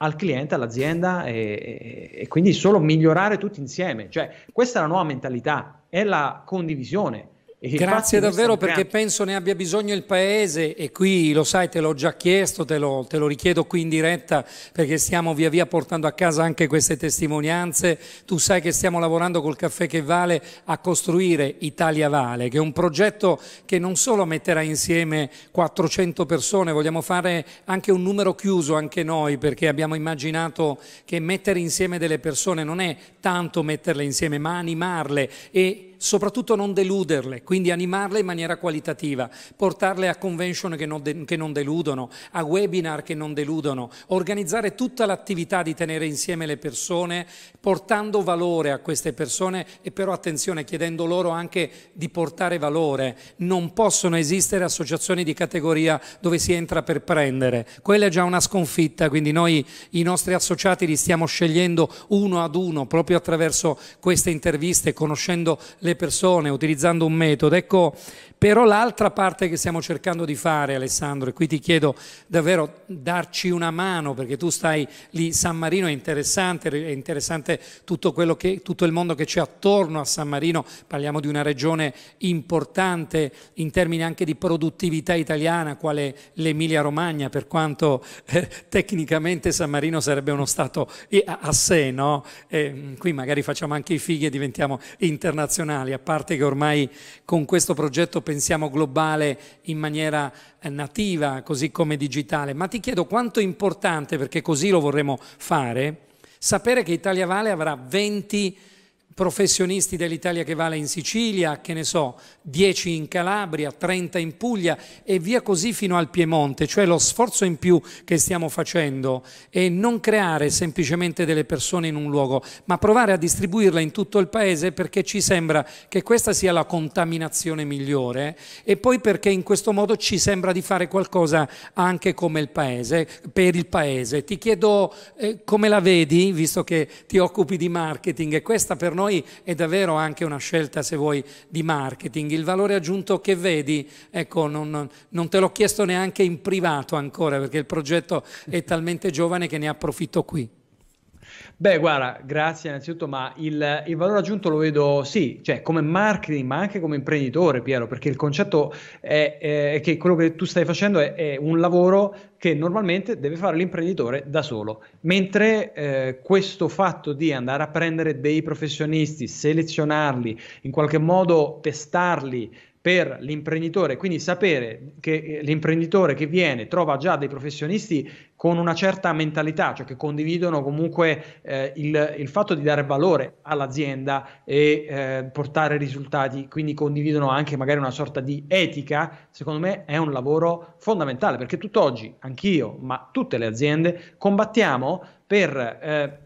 al cliente, all'azienda e, e, e quindi solo migliorare tutti insieme. Cioè, questa è la nuova mentalità, è la condivisione Grazie davvero perché penso ne abbia bisogno il Paese e qui lo sai, te l'ho già chiesto, te lo, te lo, richiedo qui in diretta perché stiamo via via portando a casa anche queste testimonianze. Tu sai che stiamo lavorando col Caffè che Vale a costruire Italia Vale, che è un progetto che non solo metterà insieme 400 persone, vogliamo fare anche un numero chiuso anche noi perché abbiamo immaginato che mettere insieme delle persone non è tanto metterle insieme ma animarle e soprattutto non deluderle, quindi animarle in maniera qualitativa, portarle a convention che non, de- che non deludono, a webinar che non deludono, organizzare tutta l'attività di tenere insieme le persone, portando valore a queste persone e però attenzione chiedendo loro anche di portare valore. Non possono esistere associazioni di categoria dove si entra per prendere, quella è già una sconfitta, quindi noi i nostri associati li stiamo scegliendo uno ad uno proprio attraverso queste interviste, conoscendo le le persone utilizzando un metodo. Ecco, però l'altra parte che stiamo cercando di fare, Alessandro, e qui ti chiedo davvero darci una mano, perché tu stai lì, San Marino è interessante, è interessante tutto, che, tutto il mondo che c'è attorno a San Marino, parliamo di una regione importante in termini anche di produttività italiana, quale l'Emilia Romagna, per quanto eh, tecnicamente San Marino sarebbe uno Stato eh, a, a sé, no? E, eh, qui magari facciamo anche i figli e diventiamo internazionali nazionali, a parte che ormai con questo progetto pensiamo globale in maniera eh, nativa, così come digitale, ma ti chiedo quanto è importante, perché così lo vorremmo fare, sapere che Italia Vale avrà 20 professionisti dell'Italia che vale in Sicilia, che ne so, 10 in Calabria, 30 in Puglia e via così fino al Piemonte, cioè lo sforzo in più che stiamo facendo è non creare semplicemente delle persone in un luogo, ma provare a distribuirla in tutto il paese perché ci sembra che questa sia la contaminazione migliore e poi perché in questo modo ci sembra di fare qualcosa anche come il paese, per il paese. Ti chiedo eh, come la vedi, visto che ti occupi di marketing e questa per noi noi è davvero anche una scelta, se vuoi, di marketing. Il valore aggiunto che vedi, ecco, non, non te l'ho chiesto neanche in privato ancora, perché il progetto è talmente giovane che ne approfitto qui. Beh, guarda, grazie innanzitutto, ma il, il, valore aggiunto lo vedo sì, cioè come marketing, ma anche come imprenditore, Piero, perché il concetto è, è che quello che tu stai facendo è, è, un lavoro che normalmente deve fare l'imprenditore da solo, mentre eh, questo fatto di andare a prendere dei professionisti, selezionarli, in qualche modo testarli, per l'imprenditore, quindi sapere che eh, l'imprenditore che viene trova già dei professionisti con una certa mentalità, cioè che condividono comunque eh, il, il, fatto di dare valore all'azienda e eh, portare risultati, quindi condividono anche magari una sorta di etica, secondo me è un lavoro fondamentale perché tutt'oggi, anch'io, ma tutte le aziende, combattiamo per... Eh,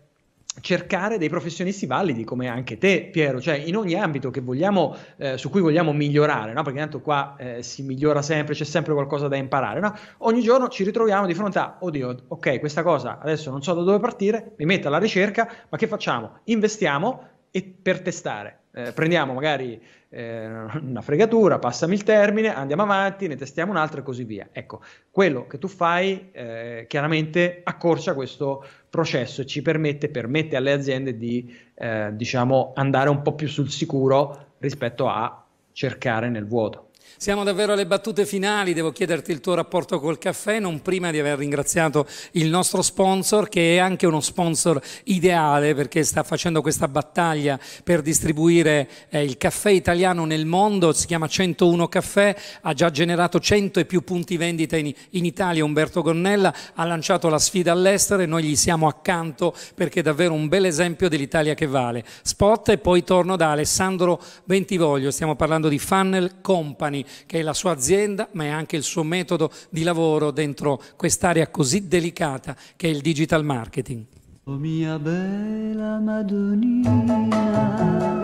cercare dei professionisti validi come anche te Piero, cioè in ogni ambito vogliamo, eh, su cui vogliamo migliorare, no? perché tanto qua eh, si migliora sempre, c'è sempre qualcosa da imparare, no? ogni giorno ci ritroviamo di fronte a, oddio, oh ok, questa cosa adesso non so da dove partire, mi metto alla ricerca, ma che facciamo? Investiamo e per testare, eh, prendiamo magari eh, una fregatura, passami il termine, andiamo avanti, ne testiamo un'altra e così via. Ecco, quello che tu fai eh, chiaramente accorcia questo processo e ci permette, permette alle aziende di eh, diciamo, andare un po' più sul sicuro rispetto a cercare nel vuoto. Siamo davvero alle battute finali, devo chiederti il tuo rapporto col caffè, non prima di aver ringraziato il nostro sponsor che è anche uno sponsor ideale perché sta facendo questa battaglia per distribuire eh, il caffè italiano nel mondo, si chiama 101 Caffè, ha già generato 100 e più punti vendita in, in Italia Umberto Gonnella, ha lanciato la sfida all'estero e noi gli siamo accanto perché è davvero un bel esempio dell'Italia che vale. Spot e poi torno da Alessandro Bentivoglio, stiamo parlando di Funnel Company Giordani, che è la sua azienda, ma è anche il suo metodo di lavoro dentro quest'area così delicata che è il digital marketing. Oh mia bella Madonnina,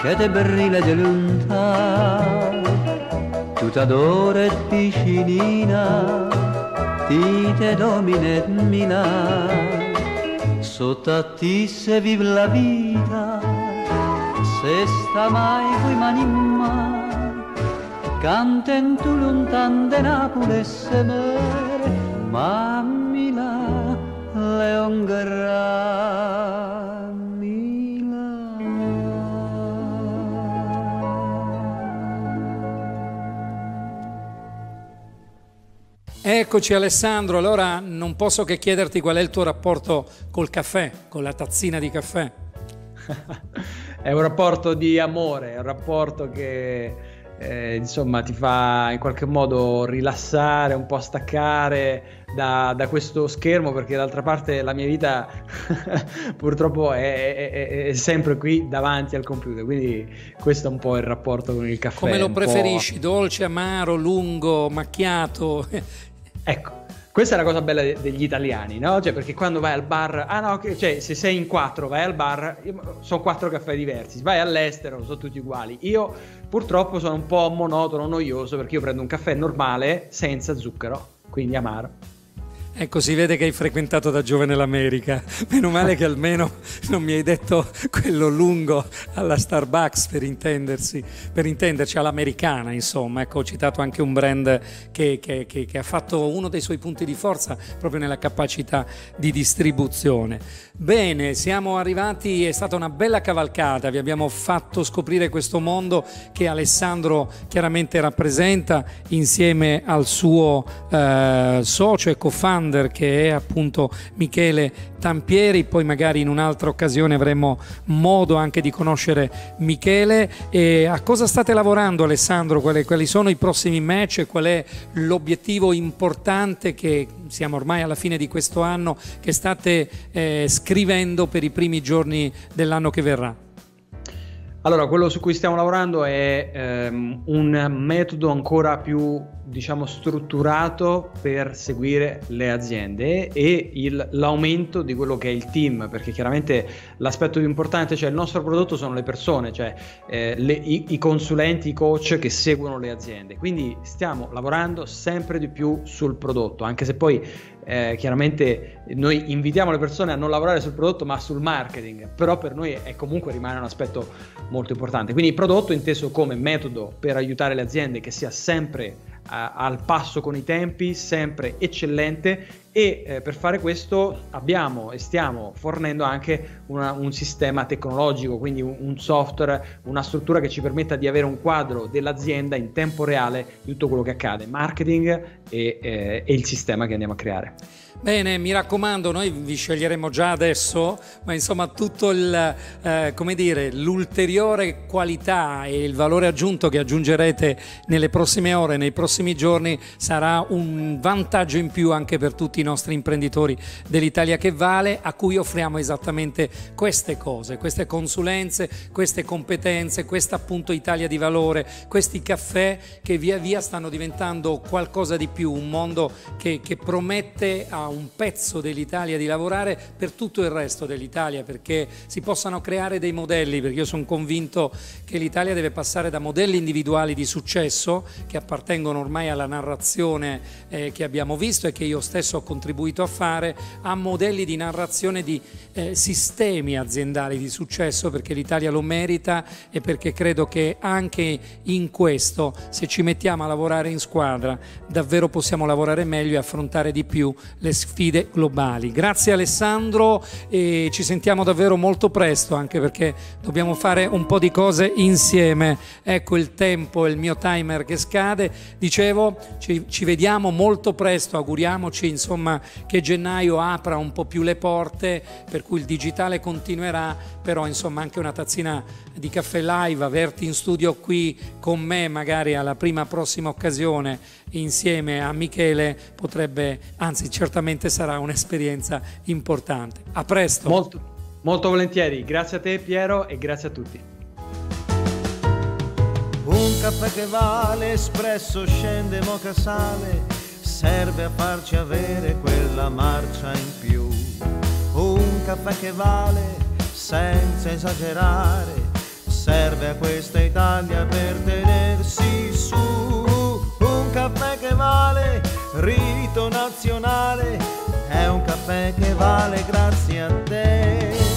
che te brilla di lunta, tu t'adore piscinina, ti te domine Milano, sotto a ti se vive la vita, se sta mai qui mani in mano. Canten tu lontan de Nápoles se mere, Mamila, Leon Eccoci Alessandro, allora non posso che chiederti qual è il tuo rapporto col caffè, con la tazzina di caffè. è un rapporto di amore, è un rapporto che eh, insomma ti fa in qualche modo rilassare, un po' staccare da, da questo schermo perché d'altra parte la mia vita purtroppo è, è, è, sempre qui davanti al computer, quindi questo è un po' il rapporto con il caffè. Come lo preferisci, dolce, amaro, lungo, macchiato? ecco. Questa è la cosa bella degli italiani, no? Cioè, perché quando vai al bar, ah no, cioè, se sei in quattro vai al bar, sono quattro caffè diversi, vai all'estero, sono tutti uguali. Io purtroppo sono un po' monotono, noioso perché io prendo un caffè normale senza zucchero, quindi amaro. Ecco, si vede che hai frequentato da giovane l'America. Meno male che almeno non mi hai detto quello lungo alla Starbucks per intendersi, per intenderci all'americana, insomma. Ecco, ho citato anche un brand che, che, che, che, ha fatto uno dei suoi punti di forza proprio nella capacità di distribuzione. Bene, siamo arrivati, è stata una bella cavalcata, vi abbiamo fatto scoprire questo mondo che Alessandro chiaramente rappresenta insieme al suo eh, socio e co under che è appunto Michele Tampieri, poi magari in un'altra occasione avremo modo anche di conoscere Michele. E a cosa state lavorando Alessandro? Quali, quali sono i prossimi match qual è l'obiettivo importante che siamo ormai alla fine di questo anno che state eh, scrivendo per i primi giorni dell'anno che verrà? Allora, quello su cui stiamo lavorando è ehm, un metodo ancora più diciamo strutturato per seguire le aziende e il, l'aumento di quello che è il team perché chiaramente l'aspetto più importante cioè il nostro prodotto sono le persone cioè eh, le, i, i, consulenti i coach che seguono le aziende quindi stiamo lavorando sempre di più sul prodotto anche se poi eh, chiaramente noi invitiamo le persone a non lavorare sul prodotto ma sul marketing però per noi è comunque rimane un aspetto molto importante quindi il prodotto inteso come metodo per aiutare le aziende che sia sempre eh, al passo con i tempi, sempre eccellente e eh, per fare questo abbiamo e stiamo fornendo anche una, un sistema tecnologico, quindi un, un, software, una struttura che ci permetta di avere un quadro dell'azienda in tempo reale di tutto quello che accade, marketing e, eh, e il sistema che andiamo a creare. Bene, mi raccomando, noi vi sceglieremo già adesso, ma insomma tutto il, eh, come dire, l'ulteriore qualità e il valore aggiunto che aggiungerete nelle prossime ore, nei prossimi giorni, sarà un vantaggio in più anche per tutti tutti i nostri imprenditori dell'Italia che vale, a cui offriamo esattamente queste cose, queste consulenze, queste competenze, questa appunto Italia di valore, questi caffè che via via stanno diventando qualcosa di più, un mondo che, che promette a un pezzo dell'Italia di lavorare per tutto il resto dell'Italia, perché si possano creare dei modelli, perché io sono convinto che l'Italia deve passare da modelli individuali di successo che appartengono ormai alla narrazione eh, che abbiamo visto e che io stesso ho contribuito a fare, a modelli di narrazione di eh, sistemi aziendali di successo perché l'Italia lo merita e perché credo che anche in questo, se ci mettiamo a lavorare in squadra, davvero possiamo lavorare meglio e affrontare di più le sfide globali. Grazie Alessandro e ci sentiamo davvero molto presto anche perché dobbiamo fare un po' di cose insieme. Ecco il tempo, il mio timer che scade. Dicevo, ci, ci vediamo molto presto, auguriamoci insomma insomma che gennaio apra un po' più le porte, per cui il digitale continuerà, però insomma anche una tazzina di caffè live, averti in studio qui con me magari alla prima prossima occasione insieme a Michele potrebbe, anzi certamente sarà un'esperienza importante. A presto. Molto, molto volentieri, grazie a te Piero e grazie a tutti. Un caffè che vale, espresso scende, moca sale serve a farci avere quella marcia in più. Un caffè che vale senza esagerare, serve a questa Italia per tenersi su. Un caffè che vale rito nazionale, è un caffè che vale grazie a te.